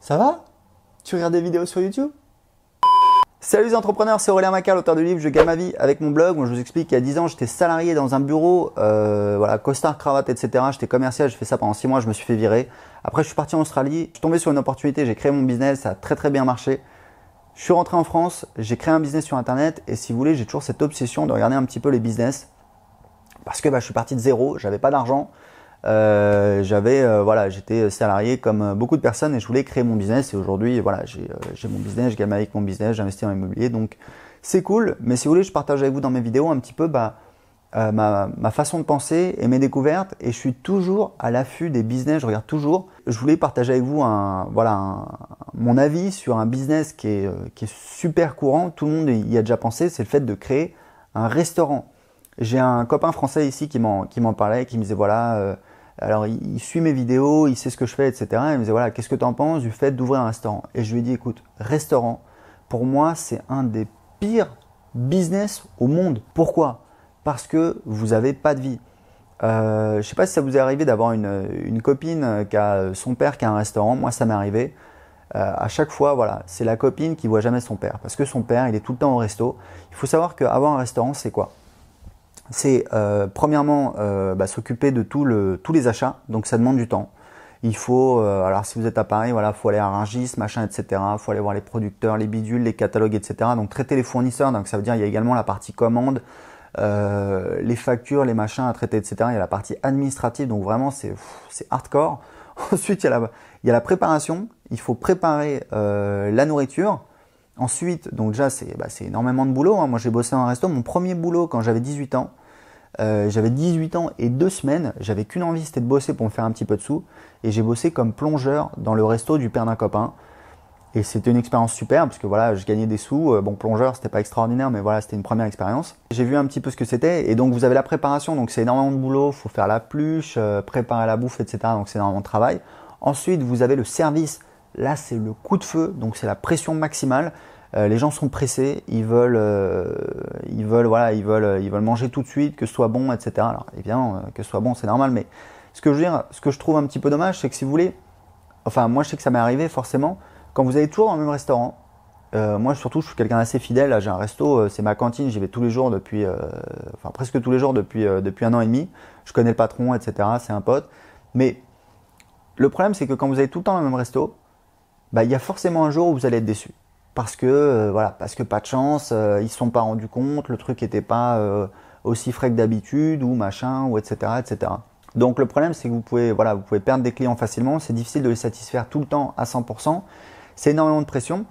Ça va Tu regardes des vidéos sur YouTube Salut les entrepreneurs, c'est Aurélien Macal, auteur du livre Je gagne ma vie avec mon blog. Moi, je vous explique qu'il y a 10 ans, j'étais salarié dans un bureau, euh, voilà, costard, cravate, etc. J'étais commercial, j'ai fait ça pendant 6 mois, je me suis fait virer. Après, je suis parti en Australie, je suis tombé sur une opportunité, j'ai créé mon business, ça a très très bien marché. Je suis rentré en France, j'ai créé un business sur Internet et si vous voulez, j'ai toujours cette obsession de regarder un petit peu les business parce que bah, je suis parti de zéro, j'avais pas d'argent, euh, j'avais euh, voilà, j'étais salarié comme beaucoup de personnes et je voulais créer mon business. Et aujourd'hui, voilà, j'ai euh, mon business, je gagne avec mon business, investi dans l'immobilier, donc c'est cool. Mais si vous voulez, je partage avec vous dans mes vidéos un petit peu bah, ma, ma, façon de penser et mes découvertes. Et je suis toujours à l'affût des business, je regarde toujours. Je voulais partager avec vous un voilà mon avis sur un business qui est, qui est super courant. Tout le monde y a déjà pensé. C'est le fait de créer un restaurant. J'ai un copain français ici qui m'en parlait, qui me disait voilà alors, il, suit mes vidéos, il sait ce que je fais, etc. il me disait, voilà, qu'est-ce que tu en penses du fait d'ouvrir un restaurant Et je lui ai dit, écoute, restaurant, pour moi, c'est un des pires business au monde. Pourquoi Parce que vous n'avez pas de vie. Euh, je ne sais pas si ça vous est arrivé d'avoir une, copine euh, qui a euh, son père qui a un restaurant. Moi, ça m'est arrivé. à chaque fois, voilà, c'est la copine qui voit jamais son père parce que son père, il est tout le temps au resto. Il faut savoir qu'avoir un restaurant, c'est quoi c'est euh, premièrement euh, bah, s'occuper de tous les achats, donc ça demande du temps. Il faut, euh, alors si vous êtes à Paris, voilà, faut aller à Rungis, machin, etc. faut aller voir les producteurs, les bidules, les catalogues, etc. Donc traiter les fournisseurs, donc ça veut dire il y a également la partie commande, euh, les factures, les machins à traiter, etc. Il y a la partie administrative, donc vraiment c'est hardcore. Ensuite il il y a la préparation, il faut préparer la nourriture, Ensuite, donc déjà, c'est bah, énormément de boulot. Hein. Moi, j'ai bossé dans un resto. Mon premier boulot, quand j'avais 18 ans, euh, j'avais 18 ans et deux semaines, j'avais qu'une envie, c'était de bosser pour me faire un petit peu de sous. Et j'ai bossé comme plongeur dans le resto du père d'un copain. Et c'était une expérience super, parce que voilà, je gagnais des sous. Euh, bon, plongeur, c'était pas extraordinaire, mais voilà, c'était une première expérience. J'ai vu un petit peu ce que c'était. Et donc, vous avez la préparation, donc c'est énormément de boulot. Faut faire la pluche, euh, préparer la bouffe, etc. Donc, c'est énormément de travail. Ensuite, vous avez le service. Là, c'est le coup de feu, donc c'est la pression maximale. Euh, les gens sont pressés, ils veulent, euh, ils veulent, voilà, ils veulent, ils veulent manger tout de suite, que ce soit bon, etc. Alors évidemment, euh, que ce soit bon, c'est normal, mais ce que je veux dire, ce que je trouve un petit peu dommage, c'est que si vous voulez, enfin moi je sais que ça m'est arrivé forcément, quand vous allez toujours dans le même restaurant, moi surtout je suis quelqu'un assez fidèle, j'ai un resto, c'est ma cantine, j'y vais tous les jours depuis, enfin presque tous les jours depuis, depuis un an et demi, je connais le patron, etc. C'est un pote, mais le problème c'est que quand vous allez tout le temps dans le même resto, bah, il y a forcément un jour où vous allez être déçu parce que euh, voilà, parce que pas de chance, euh, ils se sont pas rendus compte, le truc n'était pas euh, aussi frais que d'habitude ou machin ou etc etc. Donc le problème c'est que vous pouvez voilà, vous pouvez perdre des clients facilement, c'est difficile de les satisfaire tout le temps à 100%, c'est énormément de pression.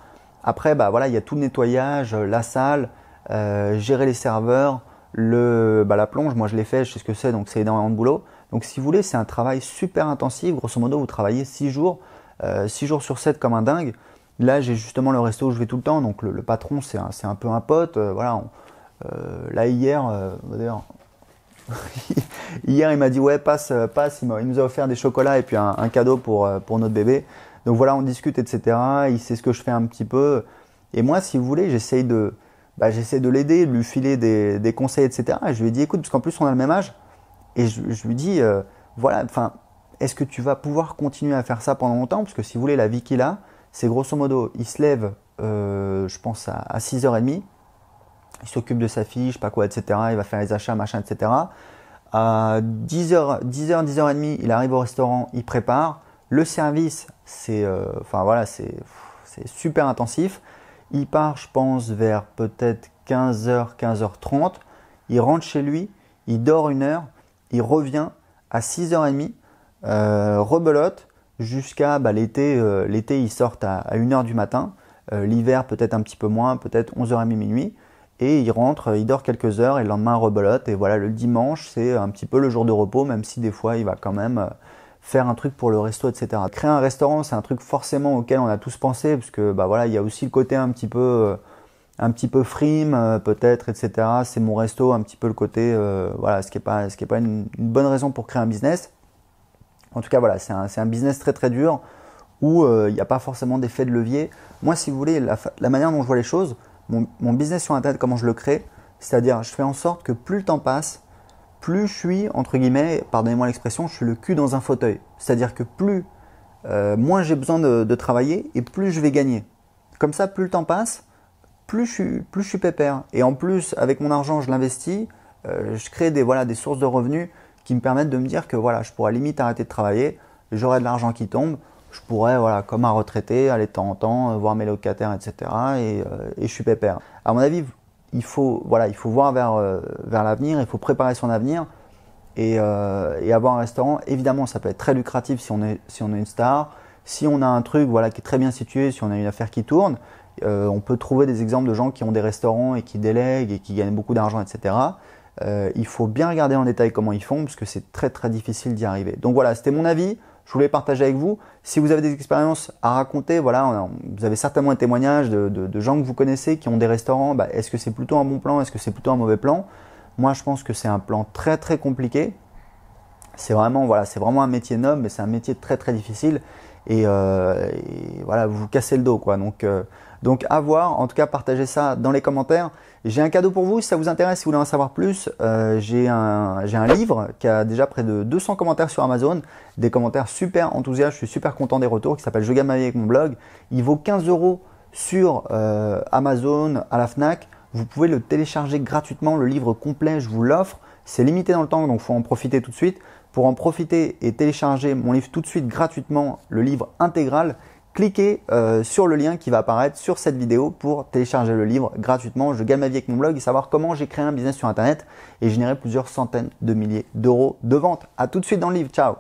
Après bah voilà, il y a tout le nettoyage, la salle, gérer les serveurs, le bah, la plonge, moi je l'ai fait, je sais ce que c'est donc c'est énormément de boulot. Donc si vous voulez, c'est un travail super intensif, grosso modo vous travaillez 6 jours 6 jours sur 7 comme un dingue. Là, j'ai justement le resto où je vais tout le temps, donc le, patron, c'est un, peu un pote. Euh, voilà, euh, là, hier, euh, hier, il m'a dit Ouais, passe, passe. Il, il, nous a offert des chocolats et puis un, cadeau pour, pour notre bébé. Donc voilà, on discute, etc. Il sait ce que je fais un petit peu. Et moi, si vous voulez, j'essaye de, bah, j'essaie de l'aider, de lui filer des, conseils, etc. Et je lui ai dit Écoute, parce qu'en plus, on a le même âge. Et je, je lui dis Voilà, enfin, est-ce que tu vas pouvoir continuer à faire ça pendant longtemps Parce que si vous voulez, la vie qu'il a, c'est grosso modo, il se lève, euh, je pense, à, 6h30, il s'occupe de sa fille, je pas quoi, etc. Il va faire les achats, machin, etc. À 10h, 10h, 10h30, il arrive au restaurant, il prépare. Le service, c'est euh, super intensif. Il part, je pense, vers peut-être 15h, 15h30. Il rentre chez lui, il dort une heure, il revient à 6h30, euh, rebelote, jusqu'à bah, l'été. Euh, l'été, ils sortent à, 1h du matin, euh, l'hiver peut-être un petit peu moins, peut-être 11h30 minuit, et ils rentrent, ils dorment quelques heures, et le lendemain rebelote, et voilà, le dimanche, c'est un petit peu le jour de repos, même si des fois, il va quand même euh, faire un truc pour le resto, etc. Créer un restaurant, c'est un truc forcément auquel on a tous pensé, parce que bah, voilà, il y a aussi le côté un petit peu un petit peu frime peut-être, etc. C'est mon resto, un petit peu le côté, voilà, ce qui n'est pas, ce qui pas une, bonne raison pour créer un business. En tout cas, voilà, c'est un, business très très dur où euh, il n'y a pas forcément d'effet de levier. Moi, si vous voulez, la, manière dont je vois les choses, mon, business sur Internet, comment je le crée, c'est-à-dire je fais en sorte que plus le temps passe, plus je suis, entre guillemets, pardonnez-moi l'expression, je suis le cul dans un fauteuil. C'est-à-dire que plus, euh, moins j'ai besoin de, travailler et plus je vais gagner. Comme ça, plus le temps passe, plus je suis, plus je suis pépère. Et en plus, avec mon argent, je l'investis, euh, je crée des, voilà, des sources de revenus qui me permettent de me dire que voilà, je pourrais limite arrêter de travailler, j'aurais de l'argent qui tombe, je pourrais, voilà, comme un retraité, aller de temps en temps, euh, voir mes locataires, etc. Euh, et, je suis pépère. À mon avis, il faut, voilà, il faut voir vers, euh, vers l'avenir, il faut préparer son avenir. Et, avoir un restaurant, évidemment, ça peut être très lucratif si on est, si on est une star. Si on a un truc voilà, qui est très bien situé, si on a une affaire qui tourne, on peut trouver des exemples de gens qui ont des restaurants et qui délèguent et qui gagnent beaucoup d'argent, etc. Euh, il faut bien regarder en détail comment ils font, parce que c'est très très difficile d'y arriver. Donc voilà, c'était mon avis. Je voulais partager avec vous. Si vous avez des expériences à raconter, voilà, vous avez certainement un témoignage de, gens que vous connaissez qui ont des restaurants. Bah, est-ce que c'est plutôt un bon plan Est-ce que c'est plutôt un mauvais plan Moi, je pense que c'est un plan très très compliqué. C'est vraiment, voilà, c'est vraiment un métier noble, mais c'est un métier très très difficile. Euh, et, voilà, vous vous cassez le dos quoi. Euh, donc, à voir, en tout cas partagez ça dans les commentaires. J'ai un cadeau pour vous, si ça vous intéresse, si vous voulez en savoir plus, euh, j'ai un, un, livre qui a déjà près de 200 commentaires sur Amazon, des commentaires super enthousiastes, je suis super content des retours, qui s'appelle Je gagne avec mon blog. Il vaut 15 euros sur Amazon, à la FNAC. Vous pouvez le télécharger gratuitement, le livre complet, je vous l'offre. C'est limité dans le temps, donc il faut en profiter tout de suite. Pour en profiter et télécharger mon livre tout de suite gratuitement, le livre intégral, cliquez euh, sur le lien qui va apparaître sur cette vidéo pour télécharger le livre gratuitement. Je gagne ma vie avec mon blog et savoir comment j'ai créé un business sur Internet et généré plusieurs centaines de milliers d'euros de ventes. À tout de suite dans le livre. Ciao